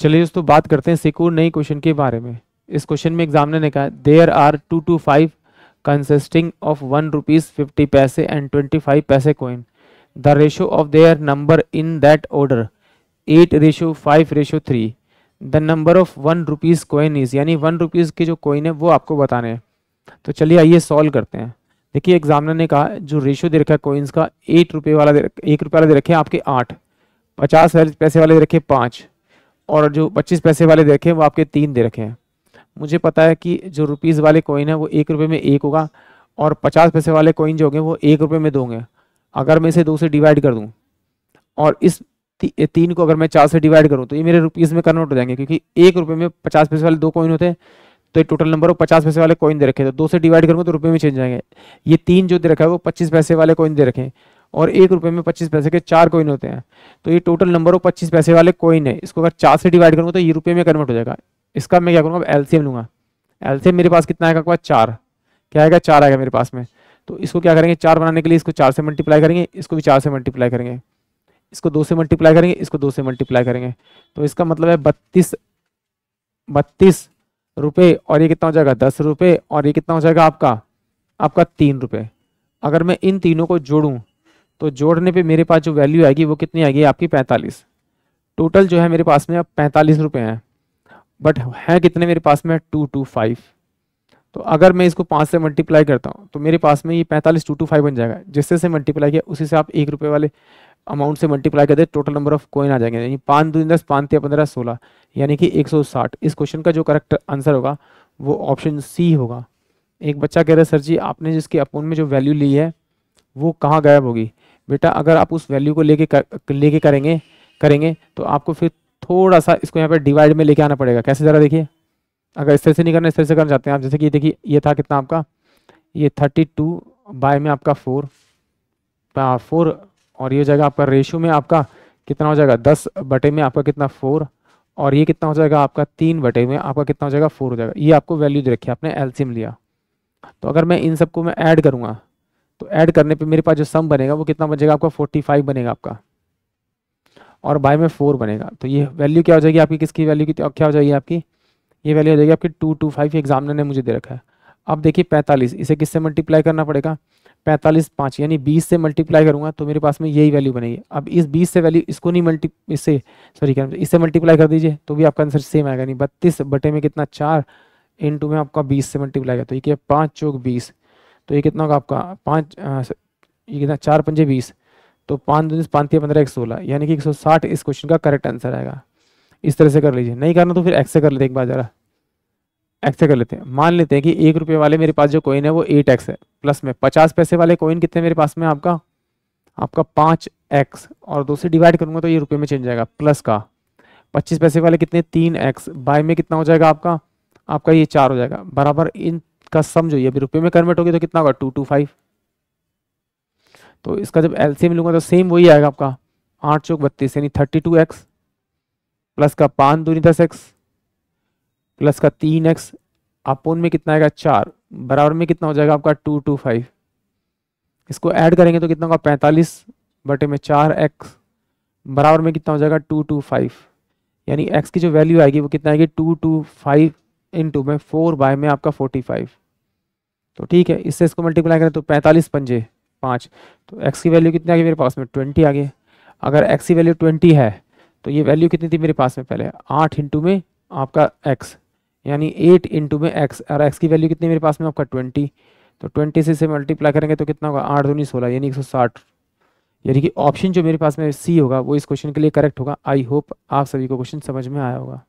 चलिए दोस्तों बात करते हैं सिक्योर नई क्वेश्चन के बारे में इस क्वेश्चन में एग्जामिनर ने कहा there are two two five consisting of one rupees fifty paise and twenty five paise coin the ratio of their number in that order eight ratio five ratio three the number of one rupees coin is यानी one rupees के जो coin है वो आपको बताने हैं तो चलिए आइए सॉल्व करते हैं देखिए एग्जामिनर ने कहा जो रेशो दे रखा है कोइंस का एट रुपये वाला दे एक रुपये वाला दे रखे आपके आठ पचास पैसे वाले दे रखे पाँच और जो पच्चीस पैसे वाले देखे वो आपके तीन दे रखे हैं मुझे पता है कि जो रुपीज़ वाले कोइन है वो एक रुपये में एक होगा और पचास पैसे वाले कोइन जो होंगे वो एक रुपये में दो होंगे अगर मैं इसे दो से डिवाइड कर दूँ और इस ती, तीन को अगर मैं चार से डिवाइड करूँ तो ये मेरे रुपीज़ में कन्वर्ट हो जाएंगे क्योंकि एक रुपये में पचास पैसे वाले दो कोइन होते हैं तो ये टोटल नंबर पचास पैसे वाले कॉइन दे रखे तो दो से डिवाइड करूँगा तो रुपये में चेंज जाएंगे ये तीन जो दे रखा है वो पच्चीस पैसे वाले कॉइन दे रखे और एक रुपये में पच्चीस पैसे के चार कोइन होते हैं तो ये टोटल नंबर ऑफ पच्चीस पैसे वाले कोइन है इसको अगर चार से डिवाइड करूंगा तो ये रुपये में कन्वर्ट हो जाएगा इसका मैं क्या करूँगा एल लूँगा एल मेरे पास कितना आएगा चार क्या आएगा चार आएगा मेरे पास में तो इसको क्या करेंगे चार बनाने के लिए इसको चार से मल्टीप्लाई करेंगे इसको भी चार से मल्टीप्लाई करेंगे इसको दो से मल्टीप्लाई करेंगे इसको दो से मल्टीप्लाई करेंगे तो इसका मतलब है बत्तीस बत्तीस रुपये और ये कितना हो जाएगा दस रुपये और ये कितना हो जाएगा आपका आपका तीन रुपये अगर मैं इन तीनों को जोड़ूँ तो जोड़ने पे मेरे पास जो वैल्यू आएगी वो कितनी आएगी आपकी पैंतालीस टोटल जो है मेरे पास में अब पैंतालीस रुपये हैं बट हैं कितने मेरे पास में टू टू फाइव तो अगर मैं इसको पाँच से मल्टीप्लाई करता हूँ तो मेरे पास में ये पैंतालीस टू टू फाइव बन जाएगा जिससे से मल्टीप्लाई किया उसी से आप एक रुपये वाले अमाउंट से मल्टीप्लाई कर दे टोटल नंबर ऑफ कोइन आ जाएंगे यानी पाँच दो दस पाँच या पंद्रह सोलह यानी कि एक सौ साठ इस क्वेश्चन का जो करेक्ट आंसर होगा वो ऑप्शन सी होगा एक बच्चा कह रहा है सर जी आपने जिसके अपोन में जो वैल्यू ली है वो कहाँ गायब होगी बेटा अगर आप उस वैल्यू को लेके कर, लेके करेंगे करेंगे तो आपको फिर थोड़ा सा इसको यहाँ पर डिवाइड में लेके आना पड़ेगा कैसे ज़रा देखिए अगर इस तरह से नहीं करना इस तरह से करना चाहते हैं आप जैसे कि देखिए ये था कितना आपका ये थर्टी टू बाय में आपका फोर फोर और ये हो जाएगा आपका रेशो में आपका कितना हो जाएगा दस बटे में आपका कितना फोर और ये कितना हो जाएगा आपका तीन बटे में आपका कितना हो जाएगा फोर हो जाएगा ये आपको वैल्यू दे रखी है आपने एल्सियम लिया तो अगर मैं इन सबको मैं ऐड करूँगा तो ऐड करने पे मेरे पास जो सम बनेगा वो कितना बचेगा आपका 45 बनेगा आपका और बाय में फोर बनेगा तो ये वैल्यू क्या हो जाएगी आपकी किसकी वैल्यू की तो क्या हो जाएगी आपकी ये वैल्यू हो जाएगी आपकी टू टू फाइव एग्जामिनर ने मुझे दे रखा है अब देखिए पैंतालीस इसे किससे मल्टीप्लाई करना पड़ेगा पैंतालीस पाँच यानी बीस से मल्टीप्लाई करूंगा तो मेरे पास में यही वैल्यू बनेगी अब इस बीस से वैल्यू इसको नहीं मल्टी इससे सॉरी क्या इससे मल्टीप्लाई कर दीजिए तो भी आपका आंसर सेम आएगा नहीं बत्तीस बटे में कितना चार इन में आपका बीस से मल्टीप्लाई कर तो ये क्या पाँच चौक बीस तो ये कितना होगा आपका पाँच ये कितना चार पंजे बीस तो पाँच दो पाँच पंद्रह एक सोलह यानी कि एक सौ साठ इस क्वेश्चन का करेक्ट आंसर आएगा इस तरह से कर लीजिए नहीं करना तो फिर एक्से कर लेते एक बार ज़रा एक्से कर लेते हैं मान लेते हैं कि एक रुपये वाले मेरे पास जो कोइन है वो एट एक्स है प्लस में पचास पैसे वाले कोइन कितने मेरे पास में आपका आपका पाँच एक्स और दो से डिवाइड करूँगा तो ये रुपये में चेंज जाएगा प्लस का पच्चीस पैसे वाले कितने तीन एक्स बाय में कितना हो जाएगा आपका आपका ये चार हो जाएगा बराबर इन का सम जो है रुपये में कन्वर्ट होगी तो कितना होगा टू टू फाइव तो इसका जब एल सी तो सेम वही आएगा आपका आठ चौक बत्तीस यानी थर्टी टू एक्स प्लस का पाँच दूनी दस एक्स प्लस का तीन एक्स अपोन में कितना आएगा चार बराबर में कितना हो जाएगा आपका टू टू फाइव इसको ऐड करेंगे तो कितना होगा पैंतालीस बटे में चार एक्स बराबर में कितना हो जाएगा टू टू फाइव यानी एक्स की जो वैल्यू आएगी वो कितना आएगी टू टू फाइव इंटू में फोर बाय में आपका फोर्टी फाइव तो ठीक है इससे इसको मल्टीप्लाई करें तो पैंतालीस पंजे पाँच तो एक्स की वैल्यू कितनी आ गई मेरे पास में ट्वेंटी आ गई अगर एक्स की वैल्यू ट्वेंटी है तो ये वैल्यू कितनी थी मेरे पास में पहले आठ इंटू में आपका एक्स यानी एट इंटू में एक्स और एक्स की वैल्यू कितनी मेरे पास में आपका ट्वेंटी तो ट्वेंटी से इसे मल्टीप्लाई करेंगे तो कितना होगा आठ दूनी सोलह यानी एक सौ साठ यानी कि ऑप्शन जो मेरे पास में सी होगा वो इस क्वेश्चन के लिए करेक्ट होगा आई होप आप सभी को क्वेश्चन समझ में आया होगा